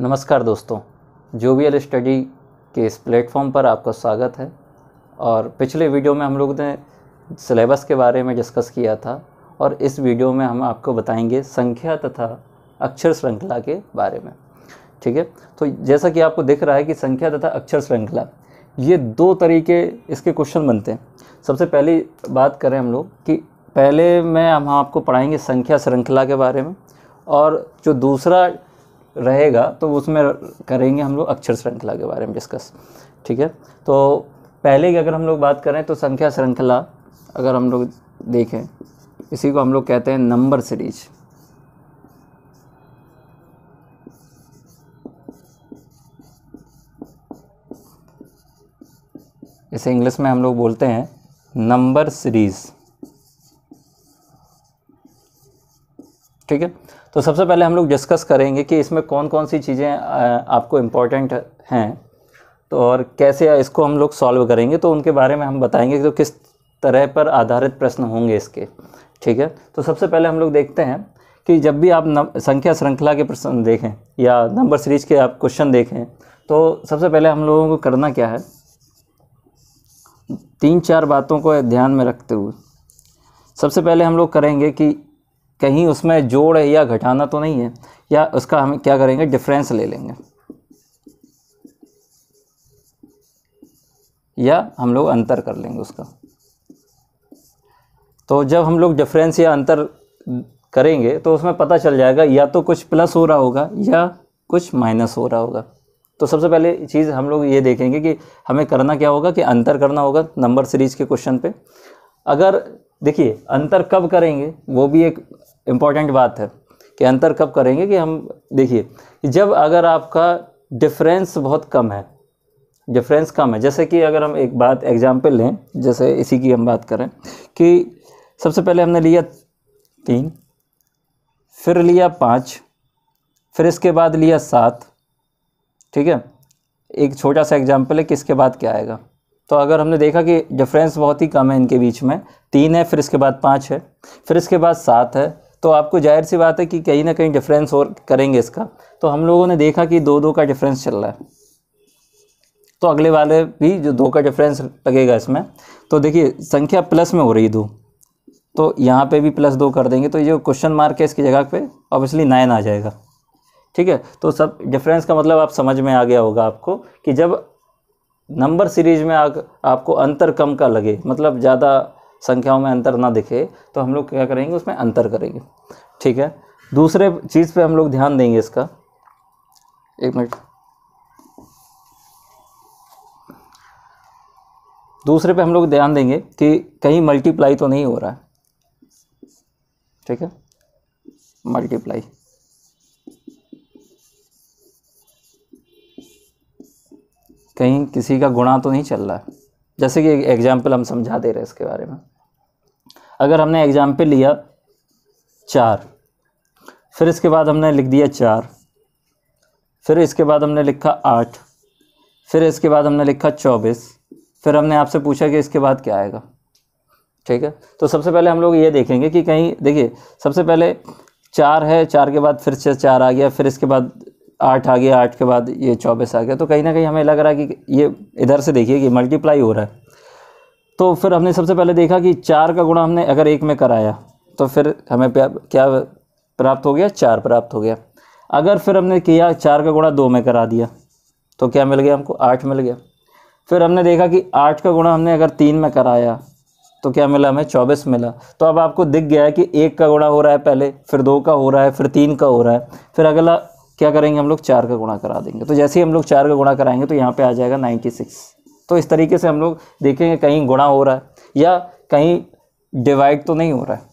नमस्कार दोस्तों jovial study के इस प्लेटफॉर्म पर आपका स्वागत है और पिछले वीडियो में हम लोग ने सिलेबस के बारे में डिस्कस किया था और इस वीडियो में हम आपको बताएंगे संख्या तथा अक्षर श्रृंखला के बारे में ठीक है तो जैसा कि आपको दिख रहा है कि संख्या तथा अक्षर श्रृंखला ये दो तरीके इसके क्वेश्चन बनते हैं सबसे पहली बात करें हम लोग कि पहले में हम आपको पढ़ाएंगे संख्या श्रृंखला के बारे में और जो दूसरा रहेगा तो उसमें करेंगे हम लोग अक्षर श्रृंखला के बारे में डिस्कस ठीक है तो पहले की अगर हम लोग बात करें तो संख्या श्रृंखला अगर हम लोग देखें इसी को हम लोग कहते हैं नंबर सीरीज इसे इंग्लिश में हम लोग बोलते हैं नंबर सीरीज ठीक है तो सबसे पहले हम लोग डिस्कस करेंगे कि इसमें कौन कौन सी चीज़ें आपको इम्पॉर्टेंट हैं तो और कैसे इसको हम लोग सॉल्व करेंगे तो उनके बारे में हम बताएंगे तो किस तरह पर आधारित प्रश्न होंगे इसके ठीक है तो सबसे पहले हम लोग देखते हैं कि जब भी आप नम, संख्या श्रृंखला के प्रश्न देखें या नंबर सीरीज के आप क्वेश्चन देखें तो सबसे पहले हम लोगों को करना क्या है तीन चार बातों को ध्यान में रखते हुए सबसे पहले हम लोग करेंगे कि कहीं उसमें जोड़ या घटाना तो नहीं है या उसका हम क्या करेंगे डिफरेंस ले लेंगे या हम लोग अंतर कर लेंगे उसका तो जब हम लोग डिफरेंस या अंतर करेंगे तो उसमें पता चल जाएगा या तो कुछ प्लस हो रहा होगा या कुछ माइनस हो रहा होगा तो सबसे पहले चीज़ हम लोग ये देखेंगे कि हमें करना क्या होगा कि अंतर करना होगा नंबर सीरीज के क्वेश्चन पे अगर देखिए अंतर कब करेंगे वो भी एक इम्पॉर्टेंट बात है कि अंतर कब करेंगे कि हम देखिए जब अगर आपका डिफरेंस बहुत कम है डिफरेंस कम है जैसे कि अगर हम एक बात एग्जांपल लें जैसे इसी की हम बात करें कि सबसे पहले हमने लिया तीन फिर लिया पाँच फिर इसके बाद लिया सात ठीक है एक छोटा सा एग्जांपल है कि इसके बाद क्या आएगा तो अगर हमने देखा कि डिफरेंस बहुत ही कम है इनके बीच में तीन है फिर इसके बाद पाँच है फिर इसके बाद सात है तो आपको जाहिर सी बात है कि कहीं ना कहीं डिफरेंस और करेंगे इसका तो हम लोगों ने देखा कि दो दो का डिफरेंस चल रहा है तो अगले वाले भी जो दो का डिफरेंस लगेगा इसमें तो देखिए संख्या प्लस में हो रही दो तो यहाँ पे भी प्लस दो कर देंगे तो ये क्वेश्चन मार्क है इसकी जगह पे ऑब्वियसली नाइन आ जाएगा ठीक है तो सब डिफरेंस का मतलब आप समझ में आ गया होगा आपको कि जब नंबर सीरीज में आ, आपको अंतर कम का लगे मतलब ज़्यादा संख्याओं में अंतर ना दिखे तो हम लोग क्या करेंगे उसमें अंतर करेंगे ठीक है दूसरे चीज़ पे हम लोग ध्यान देंगे इसका एक मिनट दूसरे पे हम लोग ध्यान देंगे कि कहीं मल्टीप्लाई तो नहीं हो रहा है ठीक है मल्टीप्लाई कहीं किसी का गुणा तो नहीं चल रहा है जैसे कि एग्जाम्पल हम समझा दे रहे हैं इसके बारे में अगर हमने एग्जाम्पल लिया चार फिर इसके बाद हमने लिख दिया चार फिर इसके बाद हमने लिखा आठ फिर इसके बाद हमने लिखा चौबीस फिर हमने आपसे पूछा कि इसके बाद क्या आएगा ठीक है तो सबसे पहले हम लोग ये देखेंगे कि कहीं देखिए सबसे पहले चार है चार के बाद फिर से चार आ गया फिर इसके बाद आठ आ गया आठ के बाद ये चौबीस आ गया तो कहीं ना कहीं हमें लग रहा है कि ये इधर से देखिए कि मल्टीप्लाई हो रहा है तो फिर हमने सबसे पहले देखा कि चार का गुणा हमने अगर एक में कराया तो फिर हमें क्या प्राप्त हो गया चार प्राप्त हो गया अगर फिर हमने किया चार का गुणा दो में करा दिया तो क्या मिल गया हमको आठ मिल गया फिर हमने देखा कि आठ का गुणा हमने अगर तीन में कराया तो क्या मिला हमें चौबीस मिला तो अब आपको दिख गया है कि एक का गुणा हो रहा है पहले फिर दो का हो रहा है फिर तीन का हो रहा है फिर अगला क्या करेंगे हम लोग चार का गुणा करा देंगे तो जैसे ही हम लोग चार का गुणा कराएंगे तो यहाँ पे आ जाएगा नाइन्टी सिक्स तो इस तरीके से हम लोग देखेंगे कहीं गुणा हो रहा है या कहीं डिवाइड तो नहीं हो रहा है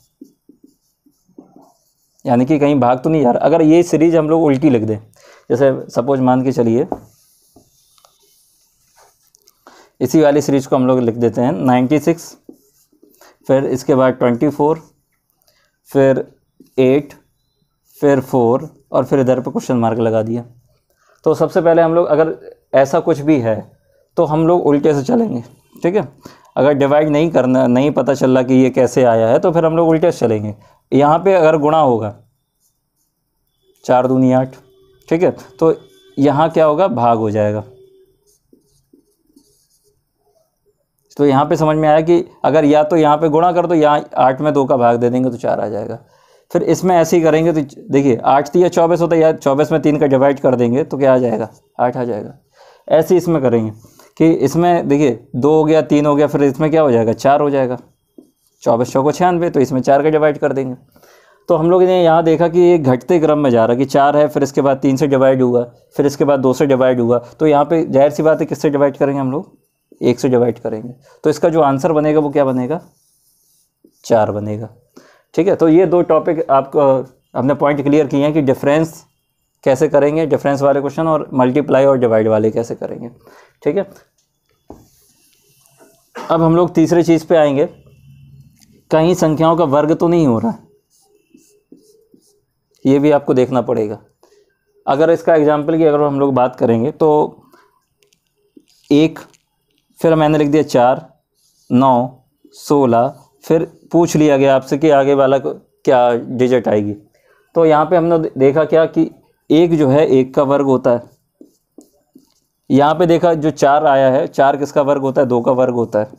यानी कि कहीं भाग तो नहीं जा रहा अगर ये सीरीज हम लोग उल्टी लिख दें जैसे सपोज मान के चलिए इसी वाली सीरीज को हम लोग लिख देते हैं नाइन्टी सिक्स फिर इसके बाद ट्वेंटी फोर फिर एट फिर फोर और फिर इधर पर क्वेश्चन मार्क लगा दिया तो सबसे पहले हम लोग अगर ऐसा कुछ भी है तो हम लोग उल्टे से चलेंगे ठीक है अगर डिवाइड नहीं करना नहीं पता चल रहा कि ये कैसे आया है तो फिर हम लोग उल्टे से चलेंगे यहाँ पे अगर गुणा होगा चार दूनी आठ ठीक है तो यहाँ क्या होगा भाग हो जाएगा तो यहाँ पे समझ में आया कि अगर या तो यहाँ पे गुणा कर दो यहाँ आठ में दो का भाग दे देंगे तो चार आ जाएगा फिर इसमें ऐसे ही करेंगे तो देखिए आठ तीन या चौबीस होता है या चौबीस में तीन का डिवाइड कर देंगे तो क्या आ जाएगा आठ आ जाएगा ऐसे ही इसमें करेंगे कि इसमें देखिए दो हो गया तीन हो गया फिर इसमें क्या हो जाएगा चार हो जाएगा चौबीस चौको छियानवे तो इसमें चार का डिवाइड कर देंगे तो हम लोग ने यहाँ देखा कि ये घटते क्रम में जा रहा है कि चार है फिर इसके बाद तीन से डिवाइड हुआ फिर इसके बाद दो से डिवाइड हुआ तो यहाँ पे जाहिर सी बात है किससे डिवाइड करेंगे हम लोग एक से डिवाइड करेंगे तो इसका जो आंसर बनेगा वो क्या बनेगा चार बनेगा ठीक है तो ये दो टॉपिक आपको हमने पॉइंट क्लियर किए हैं कि डिफरेंस कैसे करेंगे डिफरेंस वाले क्वेश्चन और मल्टीप्लाई और डिवाइड वाले कैसे करेंगे ठीक है अब हम लोग तीसरे चीज़ पे आएंगे कहीं संख्याओं का वर्ग तो नहीं हो रहा ये भी आपको देखना पड़ेगा अगर इसका एग्जाम्पल की अगर हम लोग बात करेंगे तो एक फिर मैंने लिख दिया चार नौ सोलह फिर पूछ लिया गया आपसे कि आगे वाला क्या डिजिट आएगी तो यहाँ पे हमने देखा क्या कि एक जो है एक का वर्ग होता है यहाँ पे देखा जो चार आया है चार किसका वर्ग होता है दो का वर्ग होता है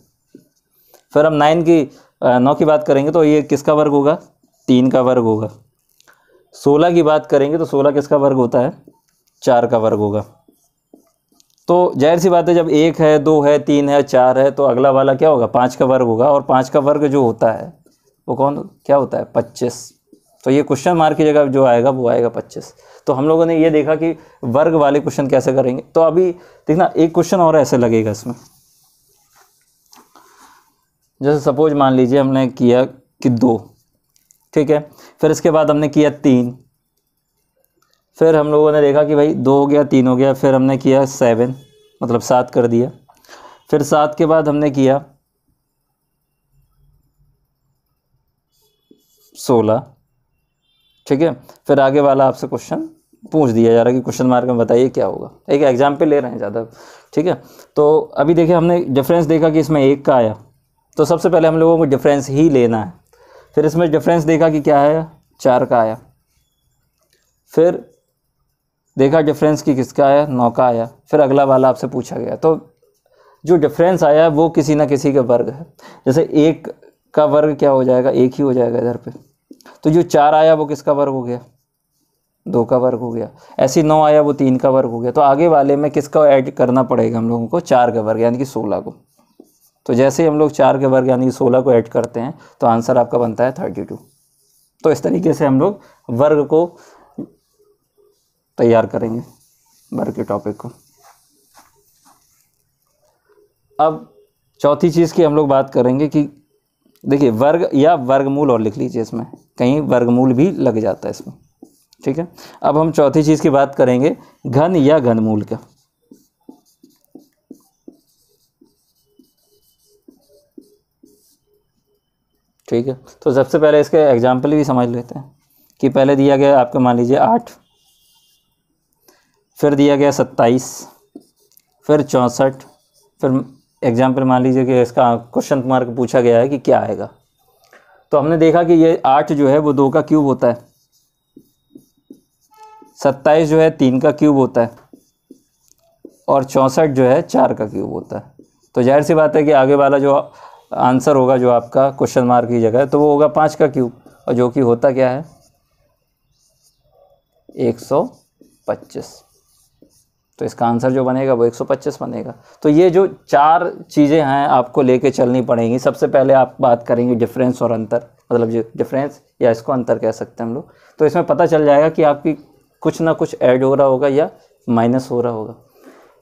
फिर हम नाइन की नौ की बात करेंगे तो ये किसका वर्ग होगा तीन का वर्ग होगा सोलह की बात करेंगे तो सोलह किसका वर्ग होता है चार का वर्ग होगा तो जाहिर सी बात है जब एक है दो है तीन है चार है तो अगला वाला क्या होगा पाँच का वर्ग होगा और पाँच का वर्ग जो होता है वो कौन क्या होता है पच्चीस तो ये क्वेश्चन मार्क की जगह जो आएगा वो आएगा पच्चीस तो हम लोगों ने ये देखा कि वर्ग वाले क्वेश्चन कैसे करेंगे तो अभी देखना एक क्वेश्चन और ऐसे लगेगा इसमें जैसे सपोज मान लीजिए हमने किया कि दो ठीक है फिर इसके बाद हमने किया तीन फिर हम लोगों ने देखा कि भाई दो हो गया तीन हो गया फिर हमने किया सेवन मतलब सात कर दिया फिर सात के बाद हमने किया सोलह ठीक है फिर आगे वाला आपसे क्वेश्चन पूछ दिया जा रहा है कि क्वेश्चन मार्क में बताइए क्या होगा एक एग्जाम ले रहे हैं ज़्यादा ठीक है तो अभी देखिए हमने डिफरेंस देखा कि इसमें एक का आया तो सबसे पहले हम लोगों को डिफरेंस ही लेना है फिर इसमें डिफरेंस देखा कि क्या आया चार का आया फिर देखा डिफरेंस कि किसका आया नौ का आया फिर अगला वाला आपसे पूछा गया तो जो डिफरेंस आया वो किसी ना किसी का वर्ग है जैसे एक का वर्ग क्या हो जाएगा एक ही हो जाएगा इधर पे तो जो चार आया वो किसका वर्ग हो गया दो का वर्ग हो गया ऐसी नौ आया वो तीन का वर्ग हो गया तो आगे वाले में किसका ऐड करना पड़ेगा हम लोगों को चार का वर्ग यानी कि सोलह को तो जैसे ही हम लोग चार के वर्ग यानी कि सोलह को ऐड करते हैं तो आंसर आपका बनता है थर्टी टू तो इस तरीके से हम लोग वर्ग को तैयार करेंगे बार के टॉपिक को अब चौथी चीज़ की हम लोग बात करेंगे कि देखिए वर्ग या वर्गमूल और लिख लीजिए इसमें कहीं वर्गमूल भी लग जाता है इसमें ठीक है अब हम चौथी चीज़ की बात करेंगे घन या घनमूल का ठीक है तो सबसे पहले इसके एग्जाम्पल भी समझ लेते हैं कि पहले दिया गया आपको मान लीजिए आठ फिर दिया गया सत्ताईस फिर चौंसठ फिर एग्जाम्पल मान लीजिए कि इसका क्वेश्चन मार्क पूछा गया है कि क्या आएगा तो हमने देखा कि ये आठ जो है वो दो का क्यूब होता है सत्ताईस जो है तीन का क्यूब होता है और चौंसठ जो है चार का क्यूब होता है तो जाहिर सी बात है कि आगे वाला जो आंसर होगा जो आपका क्वेश्चन मार्क की जगह है तो वो होगा पाँच का क्यूब और जो कि होता क्या है एक सौ पच्चीस तो इसका आंसर जो बनेगा वो 125 बनेगा तो ये जो चार चीज़ें हैं आपको लेके चलनी पड़ेंगी सबसे पहले आप बात करेंगे डिफरेंस और अंतर मतलब जो डिफरेंस या इसको अंतर कह सकते हैं हम लोग तो इसमें पता चल जाएगा कि आपकी कुछ ना कुछ ऐड हो रहा होगा या माइनस हो रहा होगा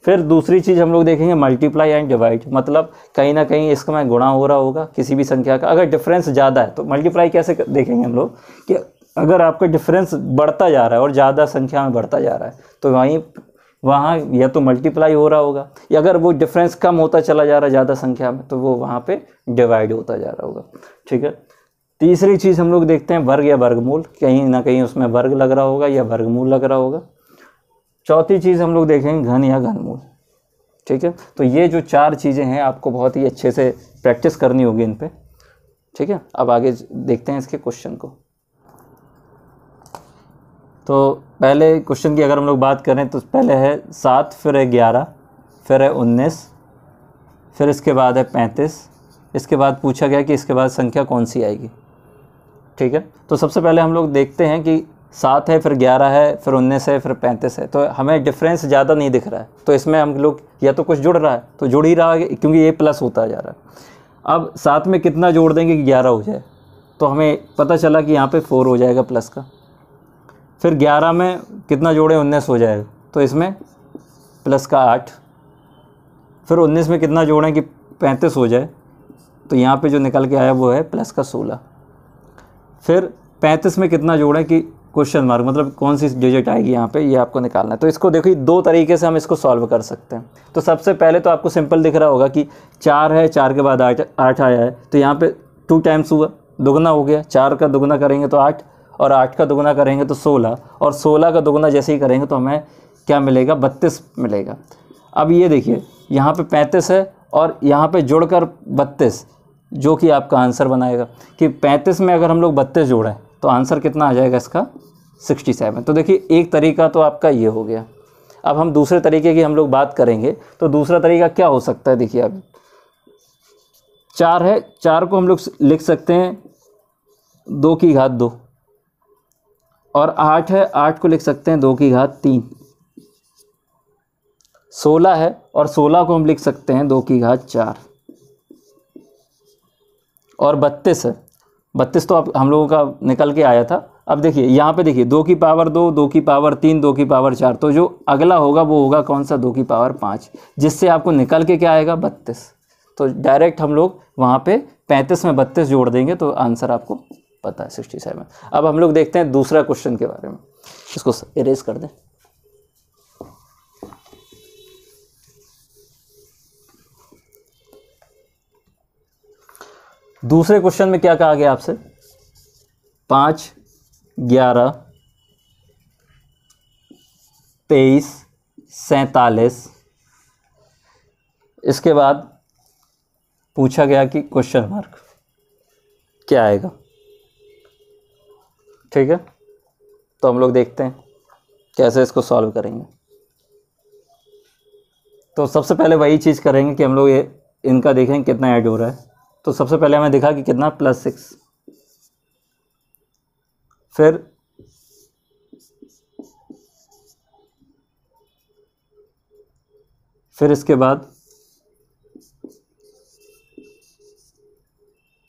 फिर दूसरी चीज़ हम लोग देखेंगे मल्टीप्लाई एंड डिवाइड मतलब कहीं ना कहीं इसका मैं गुणा हो रहा होगा किसी भी संख्या का अगर डिफरेंस ज़्यादा है तो मल्टीप्लाई कैसे देखेंगे हम लोग कि अगर आपका डिफरेंस बढ़ता जा रहा है और ज़्यादा संख्या में बढ़ता जा रहा है तो वहीं वहाँ या तो मल्टीप्लाई हो रहा होगा या अगर वो डिफरेंस कम होता चला जा रहा है ज़्यादा संख्या में तो वो वहाँ पे डिवाइड होता जा रहा होगा ठीक है तीसरी चीज़ हम लोग देखते हैं वर्ग या वर्गमूल कहीं ना कहीं उसमें वर्ग लग रहा होगा या वर्गमूल लग रहा होगा चौथी चीज़ हम लोग देखेंगे घन या घनमूल ठीक है तो ये जो चार चीज़ें हैं आपको बहुत ही अच्छे से प्रैक्टिस करनी होगी इन पर ठीक है अब आगे देखते हैं इसके क्वेश्चन को तो पहले क्वेश्चन की अगर हम लोग बात करें तो पहले है सात फिर है ग्यारह फिर है उन्नीस फिर इसके बाद है पैंतीस इसके बाद पूछा गया कि इसके बाद संख्या कौन सी आएगी ठीक है तो सबसे पहले हम लोग देखते हैं कि सात है फिर ग्यारह है फिर उन्नीस है फिर पैंतीस है तो हमें डिफरेंस ज़्यादा नहीं दिख रहा है तो इसमें हम लोग या तो कुछ जुड़ रहा है तो जुड़ ही रहा है क्योंकि ये प्लस होता जा रहा है अब सात में कितना जोड़ देंगे कि ग्यारह हो जाए तो हमें पता चला कि यहाँ पे फोर हो जाएगा प्लस का फिर ग्यारह में कितना जोड़े उन्नीस हो जाएगा तो इसमें प्लस का आठ फिर उन्नीस में कितना जोड़ें कि पैंतीस हो जाए तो यहाँ पे जो निकल के आया वो है प्लस का सोलह फिर पैंतीस में कितना जोड़ें कि क्वेश्चन मार्क मतलब कौन सी डिजिट आएगी यहाँ पे ये आपको निकालना है तो इसको देखिए दो तरीके से हम इसको सॉल्व कर सकते हैं तो सबसे पहले तो आपको सिंपल दिख रहा होगा कि चार है चार के बाद आठ आठ आया है तो यहाँ पे टू टाइम्स हुआ दुगना हो गया चार का दुगना करेंगे तो आठ और आठ का दोगुना करेंगे तो सोलह और सोलह का दोगुना जैसे ही करेंगे तो हमें क्या मिलेगा बत्तीस मिलेगा अब ये देखिए यहाँ पे पैंतीस है और यहाँ पे जोड़कर बत्तीस जो कि आपका आंसर बनाएगा कि पैंतीस में अगर हम लोग बत्तीस जोड़ें तो आंसर कितना आ जाएगा इसका सिक्सटी सेवन तो देखिए एक तरीका तो आपका ये हो गया अब हम दूसरे तरीके की हम लोग बात करेंगे तो दूसरा तरीका क्या हो सकता है देखिए अब चार है चार को हम लोग लिख सकते हैं दो की घात दो और आठ है आठ को लिख सकते हैं दो की घात तीन सोलह है और सोलह को हम लिख सकते हैं दो की घात चार और बत्तीस है बत्तीस तो आप हम लोगों का निकल के आया था अब देखिए यहाँ पे देखिए दो की पावर दो दो की पावर तीन दो की पावर चार तो जो अगला होगा वो होगा कौन सा दो की पावर पाँच जिससे आपको निकल के क्या आएगा बत्तीस तो डायरेक्ट हम लोग वहाँ पे पैंतीस में बत्तीस जोड़ देंगे तो आंसर आपको पता है सिक्सटी सेवन अब हम लोग देखते हैं दूसरा क्वेश्चन के बारे में इसको इरेज कर दें दूसरे क्वेश्चन में क्या कहा गया आपसे पांच ग्यारह तेईस सैतालीस इसके बाद पूछा गया कि क्वेश्चन मार्क क्या आएगा ठीक है तो हम लोग देखते हैं कैसे इसको सॉल्व करेंगे तो सबसे पहले वही चीज़ करेंगे कि हम लोग ये इनका देखें कितना ऐड हो रहा है तो सबसे पहले हमें दिखा कि कितना प्लस सिक्स फिर फिर इसके बाद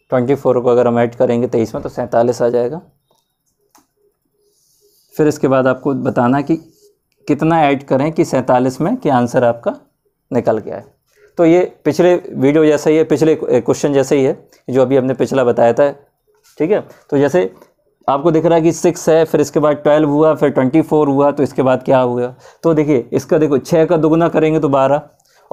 ट्वेंटी फोर को अगर हम ऐड करेंगे तेईस में तो सैंतालीस आ जाएगा फिर इसके बाद आपको बताना कि कितना ऐड करें कि सैंतालीस में कि आंसर आपका निकल गया है तो ये पिछले वीडियो जैसा ही है पिछले क्वेश्चन जैसे ही है जो अभी हमने पिछला बताया था ठीक है तो जैसे आपको दिख रहा है कि सिक्स है फिर इसके बाद ट्वेल्व हुआ फिर ट्वेंटी फोर हुआ तो इसके बाद क्या हुआ तो देखिए इसका देखो छः का दोगुना करेंगे तो बारह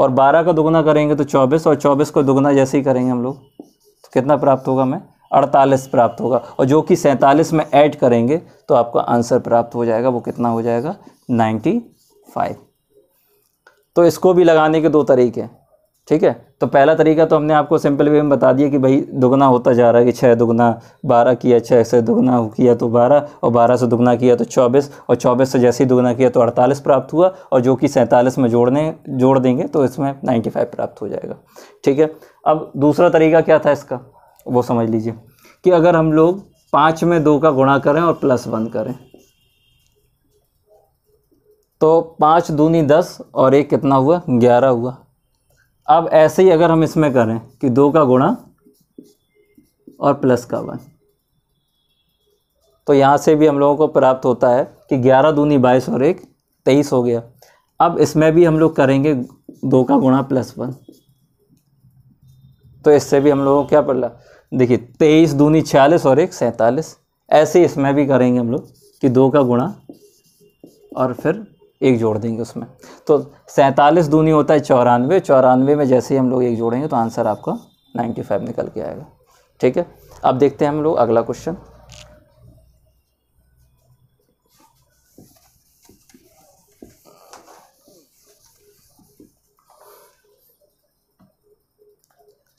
और बारह का दोगुना करेंगे तो चौबीस और चौबीस को दोगुना जैसे ही करेंगे हम लोग तो कितना प्राप्त होगा हमें अड़तालीस प्राप्त होगा और जो कि सैंतालीस में ऐड करेंगे तो आपका आंसर प्राप्त हो जाएगा वो कितना हो जाएगा नाइन्टी फाइव तो इसको भी लगाने के दो तरीके हैं ठीक है तो पहला तरीका तो हमने आपको सिंपल वे में बता दिया कि भाई दुगना होता जा रहा है कि छः दुगना बारह किया छः से दुगना किया तो बारह और बारह से दुगना किया तो चौबीस और चौबीस से जैसे ही दुगना किया तो अड़तालीस प्राप्त हुआ और जो कि सैंतालीस में जोड़ने जोड़ देंगे तो इसमें नाइन्टी फाइव प्राप्त हो जाएगा ठीक है अब दूसरा तरीका क्या था इसका वो समझ लीजिए कि अगर हम लोग पाँच में दो का गुणा करें और प्लस वन करें तो पाँच दूनी दस और एक कितना हुआ ग्यारह हुआ अब ऐसे ही अगर हम इसमें करें कि दो का गुणा और प्लस का वन तो यहाँ से भी हम लोगों को प्राप्त होता है कि ग्यारह दूनी बाईस और एक तेईस हो गया अब इसमें भी हम लोग करेंगे दो का गुणा प्लस वन तो इससे भी हम लोगों को क्या पड़ रहा देखिए तेईस दूनी छियालीस और एक सैंतालीस ऐसे इसमें भी करेंगे हम लोग कि दो का गुणा और फिर एक जोड़ देंगे उसमें तो सैंतालीस दूनी होता है चौरानवे चौरानवे में जैसे ही हम लोग एक जोड़ेंगे तो आंसर आपका नाइन्टी फाइव निकल के आएगा ठीक है अब देखते हैं हम लोग अगला क्वेश्चन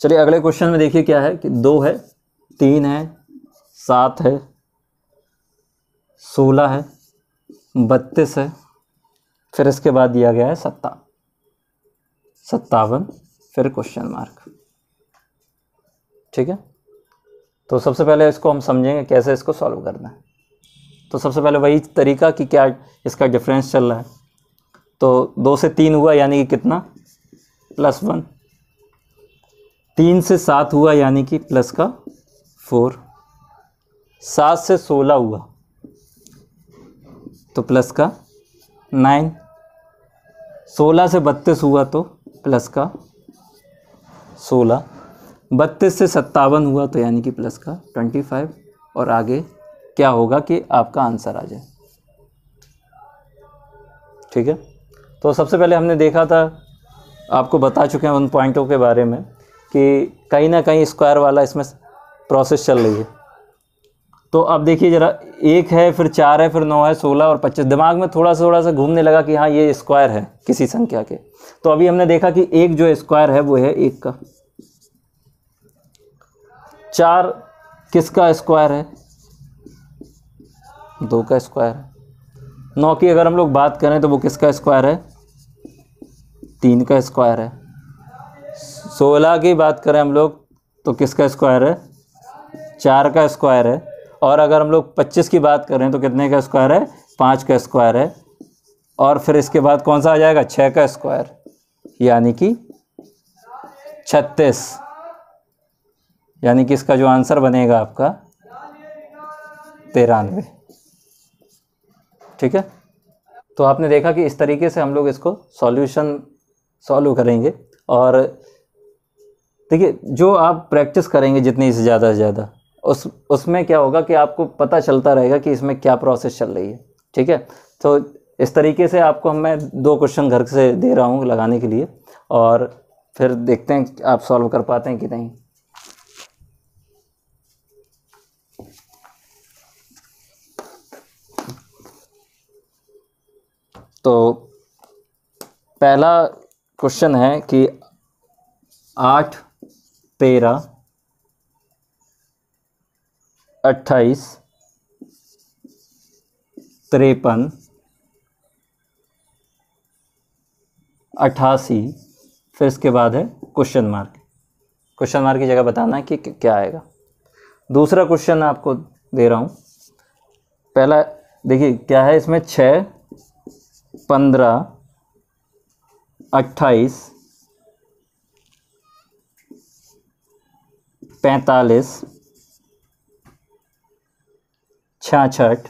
चलिए अगले क्वेश्चन में देखिए क्या है कि दो है तीन है सात है सोलह है बत्तीस है फिर इसके बाद दिया गया है सत्ता सत्तावन फिर क्वेश्चन मार्क ठीक है तो सबसे पहले इसको हम समझेंगे कैसे इसको सॉल्व करना है तो सबसे पहले वही तरीका कि क्या इसका डिफरेंस चल रहा है तो दो से तीन हुआ यानी कि कितना प्लस वन तीन से सात हुआ यानी कि प्लस का फोर सात से सोलह हुआ तो प्लस का नाइन सोलह से बत्तीस हुआ तो प्लस का सोलह बत्तीस से सत्तावन हुआ तो यानी कि प्लस का ट्वेंटी फाइव और आगे क्या होगा कि आपका आंसर आ जाए ठीक है तो सबसे पहले हमने देखा था आपको बता चुके हैं उन पॉइंटों के बारे में कि कहीं ना कहीं स्क्वायर वाला इसमें प्रोसेस चल रही है तो अब देखिए ज़रा एक है फिर चार है फिर नौ है सोलह और पच्चीस दिमाग में थोड़ा सा थोड़ा सा घूमने लगा कि हाँ ये स्क्वायर है किसी संख्या के तो अभी हमने देखा कि एक जो स्क्वायर है वो है एक का चार किसका स्क्वायर है दो का स्क्वायर है नौ की अगर हम लोग बात करें तो वो किसका स्क्वायर है तीन का स्क्वायर है सोलह की बात करें हम लोग तो किसका स्क्वायर है चार का स्क्वायर है और अगर हम लोग पच्चीस की बात करें तो कितने का स्क्वायर है पाँच का स्क्वायर है और फिर इसके बाद कौन सा आ जाएगा छः का स्क्वायर यानी कि छत्तीस यानी कि इसका जो आंसर बनेगा आपका तिरानवे ठीक है तो आपने देखा कि इस तरीके से हम लोग इसको सॉल्यूशन सॉल्व करेंगे और देखिए जो आप प्रैक्टिस करेंगे जितनी से ज़्यादा से ज़्यादा उस उसमें क्या होगा कि आपको पता चलता रहेगा कि इसमें क्या प्रोसेस चल रही है ठीक है तो इस तरीके से आपको मैं दो क्वेश्चन घर से दे रहा हूँ लगाने के लिए और फिर देखते हैं आप सॉल्व कर पाते हैं कि नहीं तो पहला क्वेश्चन है कि आठ तेरह अट्ठाईस तिरपन अट्ठासी फिर इसके बाद है क्वेश्चन मार्क क्वेश्चन मार्क की जगह बताना है कि क्या आएगा दूसरा क्वेश्चन आपको दे रहा हूँ पहला देखिए क्या है इसमें छः पंद्रह अट्ठाईस पैंतालीस छाछठ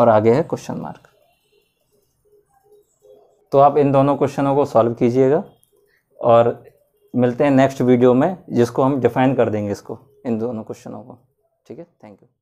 और आगे है क्वेश्चन मार्क तो आप इन दोनों क्वेश्चनों को सॉल्व कीजिएगा और मिलते हैं नेक्स्ट वीडियो में जिसको हम डिफाइन कर देंगे इसको इन दोनों क्वेश्चनों को ठीक है थैंक यू